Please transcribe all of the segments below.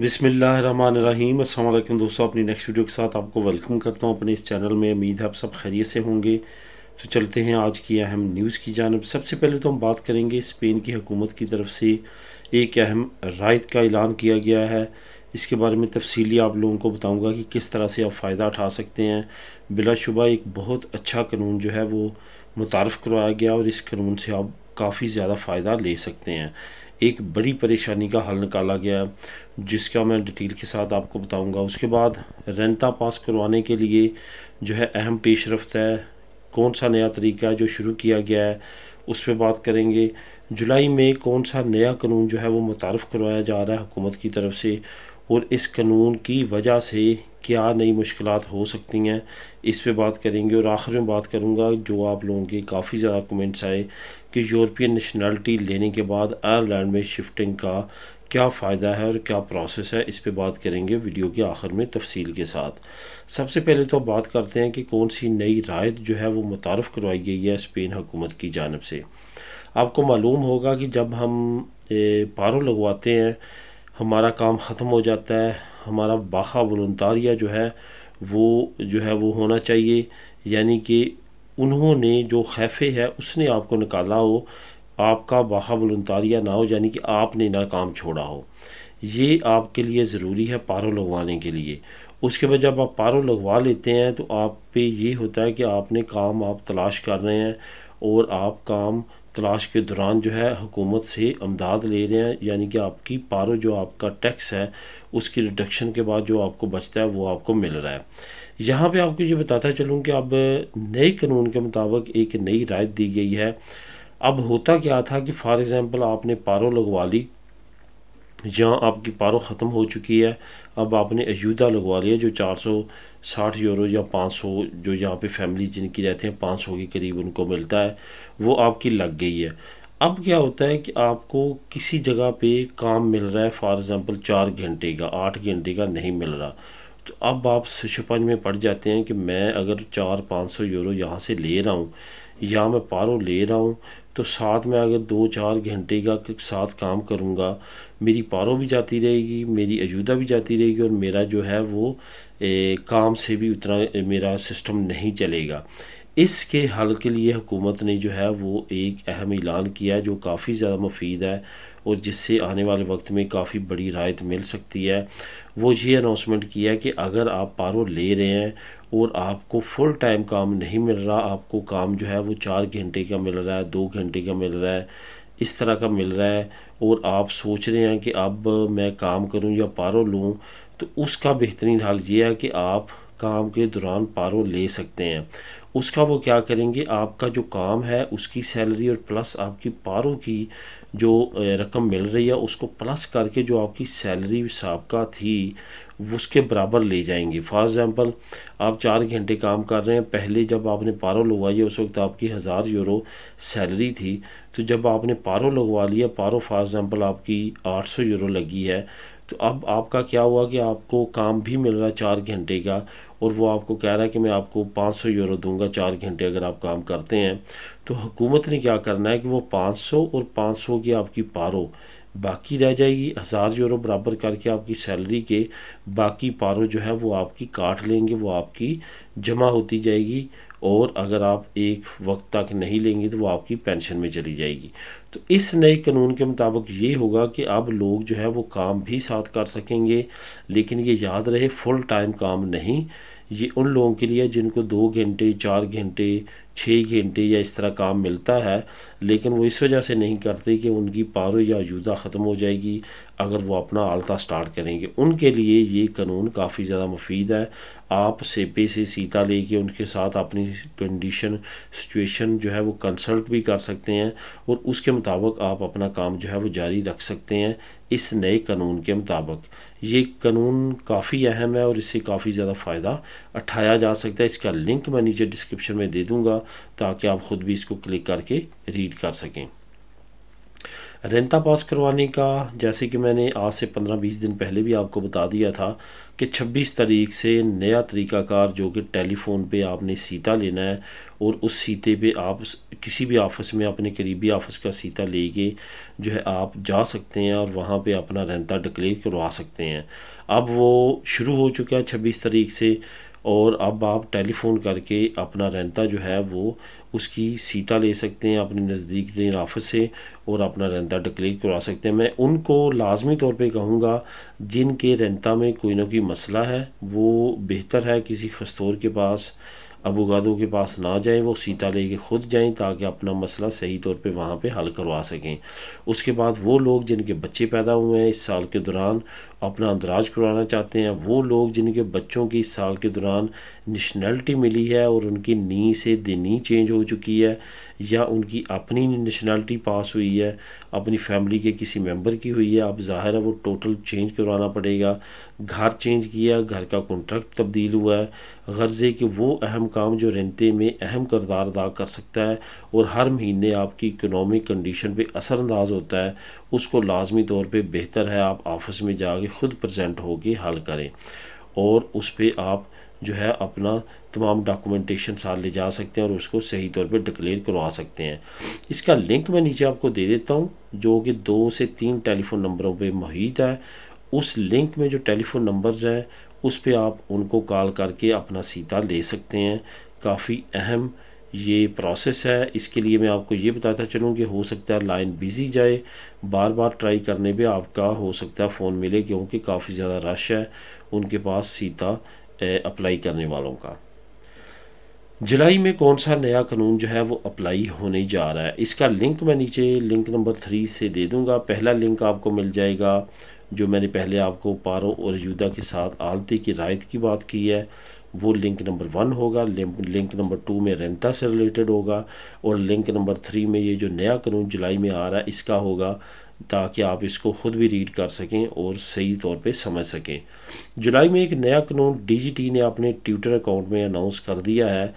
बिसमीम अल्लाम दोस्तों अपनी नेक्स्ट वीडियो के साथ आपको वेलकम करता हूं अपने इस चैनल में उम्मीद है आप सब खैरियत से होंगे तो चलते हैं आज की अहम न्यूज़ की जानब सबसे पहले तो हम बात करेंगे स्पेन की हुकूमत की तरफ से एक अहम रायत का ऐलान किया गया है इसके बारे में तफसीली आप लोगों को बताऊँगा कि किस तरह से आप फ़ायदा उठा सकते हैं बिलाशुबा एक बहुत अच्छा कानून जो है वो मुतारफ़ करवाया गया और इस कानून से आप काफ़ी ज़्यादा फ़ायदा ले सकते हैं एक बड़ी परेशानी का हल निकाला गया जिसका मैं डिटेल के साथ आपको बताऊंगा उसके बाद रेंता पास करवाने के लिए जो है अहम पेश रफ्त है कौन सा नया तरीका जो शुरू किया गया है उस पर बात करेंगे जुलाई में कौन सा नया कानून जो है वो मुतारफ़ करवाया जा रहा है हुकूमत की तरफ से और इस कानून की वजह से क्या नई मुश्किल हो सकती हैं इस पर बात करेंगे और आखिर में बात करूँगा जो आप लोगों के काफ़ी ज़्यादा कमेंट्स आए कि यूरोपियन नेशनलिटी लेने के बाद आयरलैंड में शिफ्टिंग का क्या फ़ायदा है और क्या प्रोसेस है इस पर बात करेंगे वीडियो के आखिर में तफसील के साथ सबसे पहले तो बात करते हैं कि कौन सी नई रायत जो है वो मुतारफ़ करवाई गई है स्पेन हुकूमत की जानब से आपको मालूम होगा कि जब हम पारो लगवाते हैं हमारा काम ख़त्म हो जाता है हमारा बाहा वलंतारिया जो है वो जो है वो होना चाहिए यानी कि उन्होंने जो खैफे है उसने आपको निकाला हो आपका बाहा वलंतारिया ना हो यानी कि आपने ना काम छोड़ा हो ये आपके लिए ज़रूरी है पारो लगवाने के लिए उसके बाद जब आप पारो लगवा लेते हैं तो आप पे ये होता है कि आपने काम आप तलाश कर रहे हैं और आप काम तलाश के दौरान जो है हुकूमत से अमदाद ले रहे हैं यानी कि आपकी पारो जो आपका टैक्स है उसकी रिडक्शन के बाद जो आपको बचता है वो आपको मिल रहा है यहाँ पे आपको ये बताता चलूँ कि अब नए कानून के मुताबिक एक नई राय दी गई है अब होता क्या था कि फॉर एग्ज़ाम्पल आपने पारो लगवा ली जहाँ आपकी पारो ख़त्म हो चुकी है अब आपने अयोध्या लगवा लिया जो 460 यूरो या 500 जो यहाँ पे फैमिली जिनकी रहते हैं 500 के करीब उनको मिलता है वो आपकी लग गई है अब क्या होता है कि आपको किसी जगह पे काम मिल रहा है फॉर एग्ज़ाम्पल चार घंटे का आठ घंटे का नहीं मिल रहा तो अब आप शिशुपंज में पड़ जाते हैं कि मैं अगर चार पाँच सौ यूरो यहाँ से ले रहा हूँ या मैं पारो ले रहा हूँ तो साथ में अगर दो चार घंटे का साथ काम करूँगा मेरी पारों भी जाती रहेगी मेरी अजूदा भी जाती रहेगी और मेरा जो है वो ए, काम से भी उतना मेरा सिस्टम नहीं चलेगा इसके हल के लिए हुकूमत ने जो है वो एक अहम ऐलान किया है जो काफ़ी ज़्यादा मुफीद है और जिससे आने वाले वक्त में काफ़ी बड़ी रायत मिल सकती है वो ये अनाउंसमेंट किया है कि अगर आप पारो ले रहे हैं और आपको फुल टाइम काम नहीं मिल रहा आपको काम जो है वो चार घंटे का मिल रहा है दो घंटे का मिल रहा है इस तरह का मिल रहा है और आप सोच रहे हैं कि अब मैं काम करूं या पारो लूं तो उसका बेहतरीन हाल ये है कि आप काम के दौरान पारो ले सकते हैं उसका वो क्या करेंगे आपका जो काम है उसकी सैलरी और प्लस आपकी पारो की जो रकम मिल रही है उसको प्लस करके जो आपकी सैलरी सबका थी उसके बराबर ले जाएंगे फॉर एग्ज़ाम्पल आप चार घंटे काम कर रहे हैं पहले जब आपने पारो लगवाई है उस वक्त आपकी हज़ार यूरो सैलरी थी तो जब आपने पारो लगवा लिया पारो फॉर एग्ज़ाम्पल आपकी आठ सौ यूरो लगी है तो अब आपका क्या हुआ कि आपको काम भी मिल रहा है चार घंटे का और वो आपको कह रहा है कि मैं आपको 500 यूरो दूंगा चार घंटे अगर आप काम करते हैं तो हुकूमत ने क्या करना है कि वो 500 और 500 की आपकी पारो बाकी रह जाएगी हज़ार यूरो बराबर करके आपकी सैलरी के बाकी पारो जो है वो आपकी काट लेंगे वो आपकी जमा होती जाएगी और अगर आप एक वक्त तक नहीं लेंगे तो वो आपकी पेंशन में चली जाएगी तो इस नए कानून के मुताबिक ये होगा कि अब लोग जो है वो काम भी साथ कर सकेंगे लेकिन ये याद रहे फुल टाइम काम नहीं ये उन लोगों के लिए जिनको दो घंटे चार घंटे छः घंटे या इस तरह काम मिलता है लेकिन वो इस वजह से नहीं करते कि उनकी पारो या आयूदा ख़त्म हो जाएगी अगर वो अपना आलता स्टार्ट करेंगे उनके लिए ये कानून काफ़ी ज़्यादा मुफीद है आप सेपे से सीता लेके उनके साथ अपनी कंडीशन सिचुएशन जो है वो कंसल्ट भी कर सकते हैं और उसके मुताबिक आप अपना काम जो है वो जारी रख सकते हैं इस नए कानून के मुताबिक ये कानून काफ़ी अहम है और इससे काफ़ी ज़्यादा फ़ायदा उठाया जा सकता है इसका लिंक मैं नीचे डिस्क्रिप्शन में दे दूंगा ताकि आप ख़ुद भी इसको क्लिक करके रीड कर सकें रेंता पास करवाने का जैसे कि मैंने आज से 15-20 दिन पहले भी आपको बता दिया था कि 26 तारीख से नया तरीकाकार जो कि टेलीफोन पे आपने सीता लेना है और उस सीते पे आप किसी भी ऑफिस में अपने करीबी ऑफिस का सीता लेके जो है आप जा सकते हैं और वहाँ पे अपना रेंता डिक्लेयर करवा सकते हैं अब वो शुरू हो चुका है छब्बीस तारीख से और अब आप टेलीफ़ोन करके अपना रेंता जो है वो उसकी सीता ले सकते हैं अपने नज़दीक राफत से और अपना रेंता डिक्लेयर करवा सकते हैं मैं उनको लाजमी तौर पे कहूँगा जिनके रेंता में कोई ना कोई मसला है वो बेहतर है किसी खस्तौर के पास अब गादो के पास ना जाएं वो सीता लेके खुद जाएं ताकि अपना मसला सही तौर पे वहाँ पे हल करवा सकें उसके बाद वो लोग जिनके बच्चे पैदा हुए हैं इस साल के दौरान अपना अंदराज करवाना चाहते हैं वो लोग जिनके बच्चों की साल के दौरान नेशनैलिटी मिली है और उनकी नी से दिनी चेंज हो चुकी है या उनकी अपनी नेशनैलिटी पास हुई है अपनी फैमिली के किसी मेंबर की हुई है अब ज़ाहिर है वो टोटल चेंज करवाना पड़ेगा घर चेंज किया घर का कॉन्ट्रैक्ट तब्दील हुआ है गर्ज़े के वो अहम काम जो रेंते में अहम करदार अदा कर सकता है और हर महीने आपकी इकनॉमिक कंडीशन पर असरानंदाज होता है उसको लाजमी तौर पर बेहतर है आप ऑफिस में जाके खुद प्रजेंट होगी हल करें और उस पर आप जो है अपना तमाम डॉक्यूमेंटेशन साथ ले जा सकते हैं और उसको सही तौर पे डिक्लेयर करवा सकते हैं इसका लिंक मैं नीचे आपको दे देता हूँ जो कि दो से तीन टेलीफोन नंबरों पे मुहित है उस लिंक में जो टेलीफोन नंबर्स हैं उस पर आप उनको कॉल करके अपना सीता ले सकते हैं काफ़ी अहम ये प्रोसेस है इसके लिए मैं आपको ये बताता चलूँ कि हो सकता है लाइन बिजी जाए बार बार ट्राई करने पे आपका हो सकता है फ़ोन मिले क्योंकि काफ़ी ज़्यादा रश है उनके पास सीधा अप्लाई करने वालों का जुलाई में कौन सा नया कानून जो है वो अप्लाई होने जा रहा है इसका लिंक मैं नीचे लिंक नंबर थ्री से दे दूँगा पहला लिंक आपको मिल जाएगा जो मैंने पहले आपको पारो और युदा के साथ आलती की रायत की बात की है वो लिंक नंबर वन होगा लिंक नंबर टू में रेंटा से रिलेटेड होगा और लिंक नंबर थ्री में ये जो नया कानून जुलाई में आ रहा है इसका होगा ताकि आप इसको ख़ुद भी रीड कर सकें और सही तौर पे समझ सकें जुलाई में एक नया कानून डीजीटी ने अपने ट्विटर अकाउंट में अनाउंस कर दिया है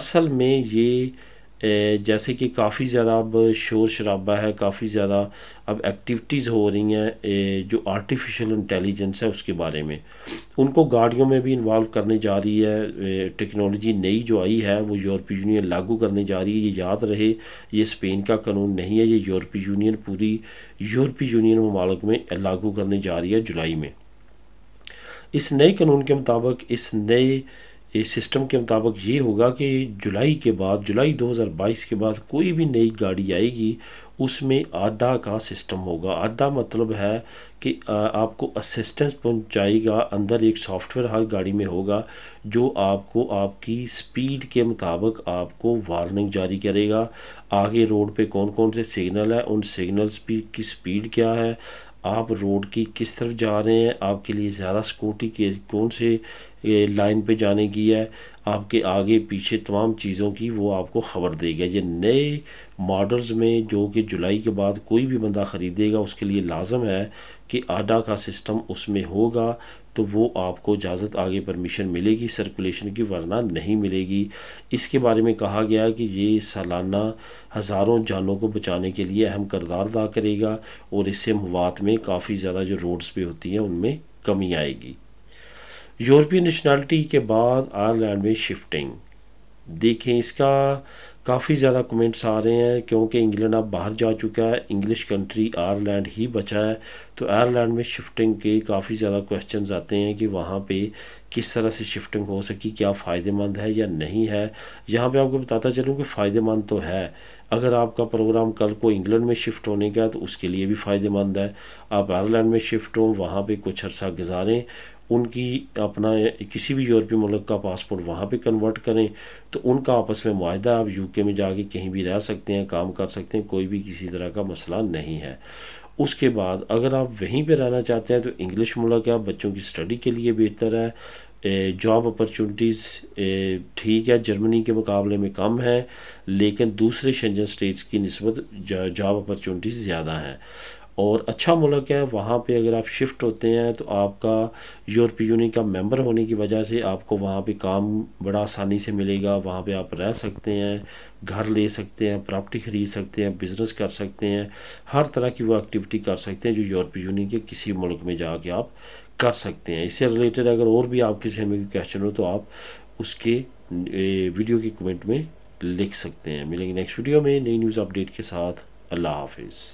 असल में ये जैसे कि काफ़ी ज़्यादा अब शोर शराबा है काफ़ी ज़्यादा अब एक्टिविटीज़ हो रही हैं जो आर्टिफिशियल इंटेलिजेंस है उसके बारे में उनको गाड़ियों में भी इन्वॉल्व करने जा रही है टेक्नोलॉजी नई जो आई है वो यूरोपीय यूनियन लागू करने जा रही है ये याद रहे ये स्पेन का कानून नहीं है ये यूरोपीय यूनियन पूरी यूरोपीय यूनियन ममालक में लागू करने जा रही है जुलाई में इस नए कानून के मुताबिक इस नए इस सिस्टम के मुताबिक ये होगा कि जुलाई के बाद जुलाई 2022 के बाद कोई भी नई गाड़ी आएगी उसमें आधा का सिस्टम होगा आधा मतलब है कि आपको असिस्टेंस पहुंचाएगा अंदर एक सॉफ्टवेयर हर गाड़ी में होगा जो आपको आपकी स्पीड के मुताबिक आपको वार्निंग जारी करेगा आगे रोड पे कौन कौन से सिग्नल है उन सिग्नल्स की स्पीड क्या है आप रोड की किस तरफ जा रहे हैं आपके लिए ज़्यादा सिक्योरिटी के कौन से लाइन पे जाने की है आपके आगे पीछे तमाम चीज़ों की वो आपको ख़बर देगा ये नए मॉडल्स में जो कि जुलाई के बाद कोई भी बंदा ख़रीदेगा उसके लिए लाजम है कि आडा का सिस्टम उसमें होगा तो वो आपको इजाज़त आगे परमिशन मिलेगी सर्कुलेशन की वरना नहीं मिलेगी इसके बारे में कहा गया कि ये सालाना हज़ारों जानों को बचाने के लिए अहम करदार अदा करेगा और इससे मवाद में काफ़ी ज़्यादा जो रोड्स पे होती हैं उनमें कमी आएगी यूरोपीय नेशनलिटी के बाद आयरलैंड में शिफ्टिंग देखें इसका काफ़ी ज़्यादा कमेंट्स आ रहे हैं क्योंकि इंग्लैंड अब बाहर जा चुका है इंग्लिश कंट्री आयरलैंड ही बचा है तो आयरलैंड में शिफ्टिंग के काफ़ी ज़्यादा क्वेश्चन आते हैं कि वहाँ पे किस तरह से शिफ्टिंग हो सकी क्या फ़ायदेमंद है या नहीं है यहाँ पे आपको बताता चलूँ कि फ़ायदेमंद तो है अगर आपका प्रोग्राम कल को इंग्लैंड में शिफ्ट होने का है तो उसके लिए भी फ़ायदेमंद है आप आयरलैंड में शिफ्ट हों वहाँ पर कुछ अर्सा गुजारें उनकी अपना किसी भी यूरोपीय मुल्क का पासपोर्ट वहाँ पे कन्वर्ट करें तो उनका आपस में माहदा आप यूके में जाके कहीं भी रह सकते हैं काम कर सकते हैं कोई भी किसी तरह का मसला नहीं है उसके बाद अगर आप वहीं पे रहना चाहते हैं तो इंग्लिश मुल्क है बच्चों की स्टडी के लिए बेहतर है जॉब अपॉर्चुनिटीज़ ठीक है जर्मनी के मुकाबले में कम है लेकिन दूसरे शंजन स्टेट्स की नस्बत जॉब अपॉर्चुनिटीज़ ज़्यादा हैं और अच्छा मुल्क है वहाँ पे अगर आप शिफ्ट होते हैं तो आपका यूरोपीय यूनियन का मेंबर होने की वजह से आपको वहाँ पे काम बड़ा आसानी से मिलेगा वहाँ पे आप रह सकते हैं घर ले सकते हैं प्रॉपर्टी खरीद सकते हैं बिज़नेस कर सकते हैं हर तरह की वो एक्टिविटी कर सकते हैं जो यूरोपीय यूनियन के किसी मुल्क में जाके आप कर सकते हैं इससे रिलेटेड अगर और भी आप किसी में क्वेश्चन हो तो आप उसके वीडियो के कमेंट में लिख सकते हैं मिलेंगे नेक्स्ट वीडियो में नई न्यूज़ अपडेट के साथ अल्लाह हाफिज़